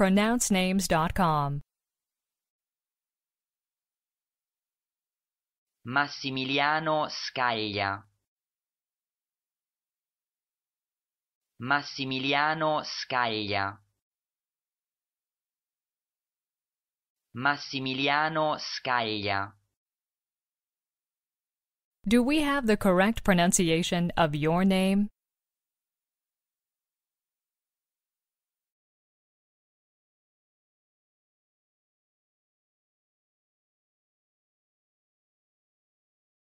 pronouncenames.com. Massimiliano Scaglia Massimiliano Scaglia Massimiliano Scaglia Do we have the correct pronunciation of your name?